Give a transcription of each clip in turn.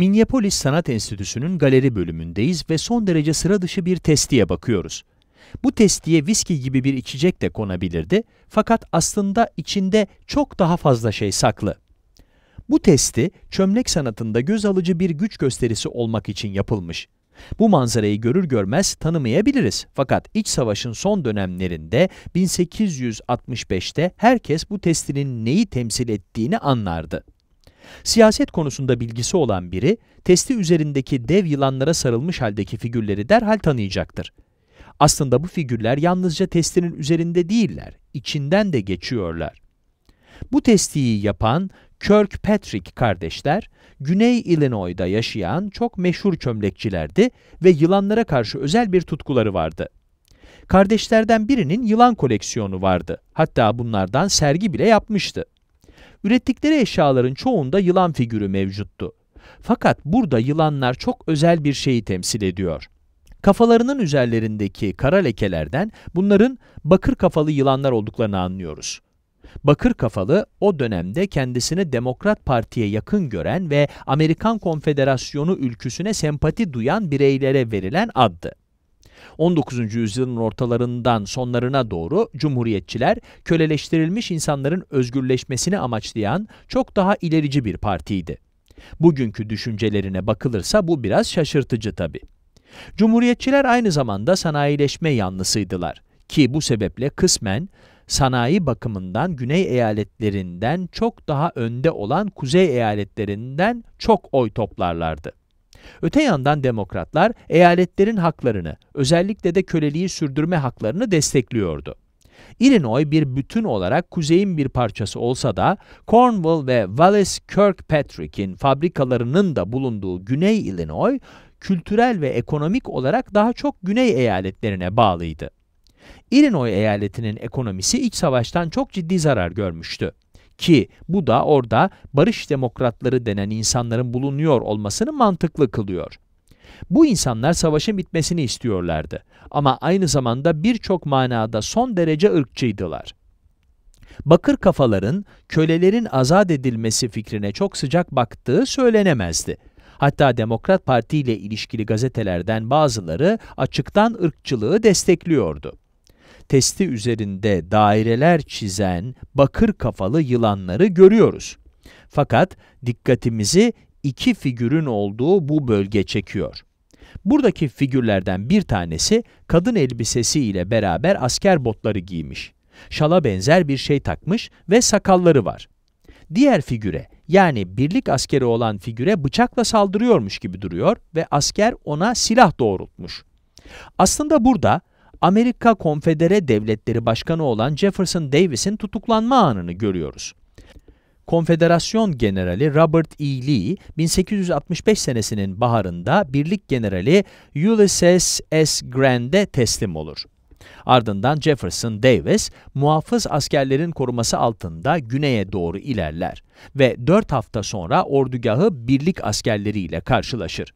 Minneapolis Sanat Enstitüsü'nün galeri bölümündeyiz ve son derece sıra dışı bir testiye bakıyoruz. Bu testiye viski gibi bir içecek de konabilirdi fakat aslında içinde çok daha fazla şey saklı. Bu testi çömlek sanatında göz alıcı bir güç gösterisi olmak için yapılmış. Bu manzarayı görür görmez tanımayabiliriz. Fakat iç savaşın son dönemlerinde 1865'te herkes bu testinin neyi temsil ettiğini anlardı. Siyaset konusunda bilgisi olan biri, testi üzerindeki dev yılanlara sarılmış haldeki figürleri derhal tanıyacaktır. Aslında bu figürler yalnızca testinin üzerinde değiller, içinden de geçiyorlar. Bu testiyi yapan Kirkpatrick kardeşler, Güney Illinois'da yaşayan çok meşhur çömlekçilerdi ve yılanlara karşı özel bir tutkuları vardı. Kardeşlerden birinin yılan koleksiyonu vardı. Hatta bunlardan sergi bile yapmıştı. Ürettikleri eşyaların çoğunda yılan figürü mevcuttu. Fakat burada yılanlar çok özel bir şeyi temsil ediyor. Kafalarının üzerlerindeki kara lekelerden bunların bakır kafalı yılanlar olduklarını anlıyoruz. Bakır kafalı o dönemde kendisini Demokrat Parti'ye yakın gören ve Amerikan Konfederasyonu ülküsüne sempati duyan bireylere verilen addı. 19. yüzyılın ortalarından sonlarına doğru Cumhuriyetçiler köleleştirilmiş insanların özgürleşmesini amaçlayan çok daha ilerici bir partiydi. Bugünkü düşüncelerine bakılırsa bu biraz şaşırtıcı tabi. Cumhuriyetçiler aynı zamanda sanayileşme yanlısıydılar ki bu sebeple kısmen sanayi bakımından güney eyaletlerinden çok daha önde olan kuzey eyaletlerinden çok oy toplarlardı. Öte yandan demokratlar eyaletlerin haklarını, özellikle de köleliği sürdürme haklarını destekliyordu. Illinois bir bütün olarak kuzeyin bir parçası olsa da Cornwall ve Wallace Kirkpatrick'in fabrikalarının da bulunduğu Güney Illinois, kültürel ve ekonomik olarak daha çok güney eyaletlerine bağlıydı. Illinois eyaletinin ekonomisi iç savaştan çok ciddi zarar görmüştü. Ki bu da orada barış demokratları denen insanların bulunuyor olmasını mantıklı kılıyor. Bu insanlar savaşın bitmesini istiyorlardı ama aynı zamanda birçok manada son derece ırkçıydılar. Bakır kafaların kölelerin azat edilmesi fikrine çok sıcak baktığı söylenemezdi. Hatta Demokrat Parti ile ilişkili gazetelerden bazıları açıktan ırkçılığı destekliyordu testi üzerinde daireler çizen bakır kafalı yılanları görüyoruz. Fakat dikkatimizi iki figürün olduğu bu bölge çekiyor. Buradaki figürlerden bir tanesi kadın elbisesi ile beraber asker botları giymiş. Şala benzer bir şey takmış ve sakalları var. Diğer figüre yani birlik askeri olan figüre bıçakla saldırıyormuş gibi duruyor ve asker ona silah doğrultmuş. Aslında burada Amerika Konfedere Devletleri Başkanı olan Jefferson Davis'in tutuklanma anını görüyoruz. Konfederasyon Generali Robert E. Lee, 1865 senesinin baharında Birlik Generali Ulysses S. Grant'e teslim olur. Ardından Jefferson Davis, muhafız askerlerin koruması altında güneye doğru ilerler ve 4 hafta sonra ordugahı birlik askerleriyle karşılaşır.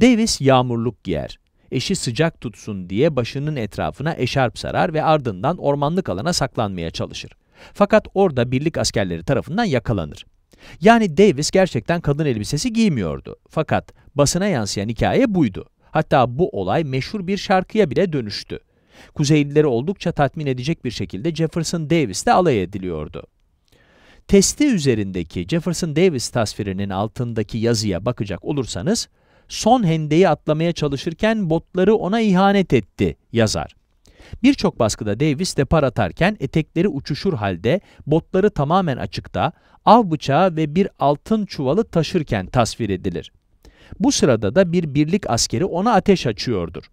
Davis yağmurluk giyer eşi sıcak tutsun diye başının etrafına eşarp sarar ve ardından ormanlık alana saklanmaya çalışır. Fakat orada birlik askerleri tarafından yakalanır. Yani Davis gerçekten kadın elbisesi giymiyordu. Fakat basına yansıyan hikaye buydu. Hatta bu olay meşhur bir şarkıya bile dönüştü. Kuzeylileri oldukça tatmin edecek bir şekilde Jefferson Davis de alay ediliyordu. Testi üzerindeki Jefferson Davis tasvirinin altındaki yazıya bakacak olursanız, son hendeyi atlamaya çalışırken botları ona ihanet etti, yazar. Birçok baskıda Davis depar atarken etekleri uçuşur halde, botları tamamen açıkta, av bıçağı ve bir altın çuvalı taşırken tasvir edilir. Bu sırada da bir birlik askeri ona ateş açıyordur.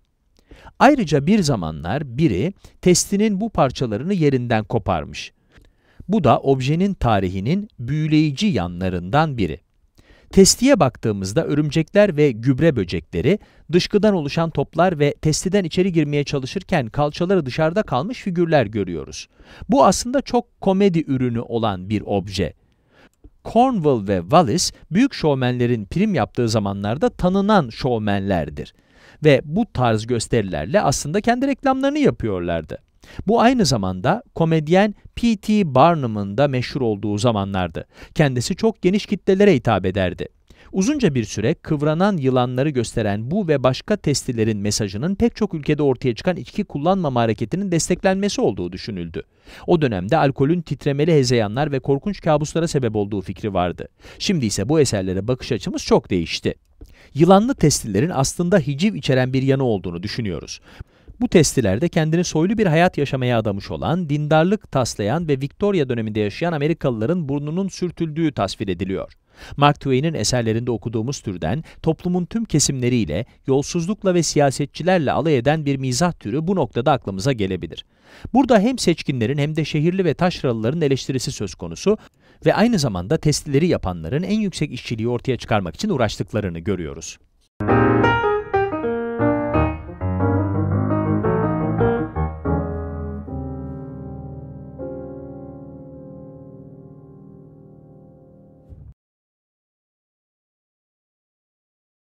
Ayrıca bir zamanlar biri testinin bu parçalarını yerinden koparmış. Bu da objenin tarihinin büyüleyici yanlarından biri. Testiye baktığımızda örümcekler ve gübre böcekleri dışkıdan oluşan toplar ve testiden içeri girmeye çalışırken kalçaları dışarıda kalmış figürler görüyoruz. Bu aslında çok komedi ürünü olan bir obje. Cornwall ve Wallis büyük şovmenlerin prim yaptığı zamanlarda tanınan şovmenlerdir ve bu tarz gösterilerle aslında kendi reklamlarını yapıyorlardı. Bu aynı zamanda komedyen P.T. Barnum'un da meşhur olduğu zamanlardı. Kendisi çok geniş kitlelere hitap ederdi. Uzunca bir süre kıvranan yılanları gösteren bu ve başka testilerin mesajının pek çok ülkede ortaya çıkan içki kullanmama hareketinin desteklenmesi olduğu düşünüldü. O dönemde alkolün titremeli hezeyanlar ve korkunç kabuslara sebep olduğu fikri vardı. Şimdi ise bu eserlere bakış açımız çok değişti. Yılanlı testilerin aslında hiciv içeren bir yanı olduğunu düşünüyoruz. Bu testilerde kendini soylu bir hayat yaşamaya adamış olan, dindarlık taslayan ve Victoria döneminde yaşayan Amerikalıların burnunun sürtüldüğü tasvir ediliyor. Mark Twain'in eserlerinde okuduğumuz türden toplumun tüm kesimleriyle, yolsuzlukla ve siyasetçilerle alay eden bir mizah türü bu noktada aklımıza gelebilir. Burada hem seçkinlerin hem de şehirli ve taşralıların eleştirisi söz konusu ve aynı zamanda testileri yapanların en yüksek işçiliği ortaya çıkarmak için uğraştıklarını görüyoruz.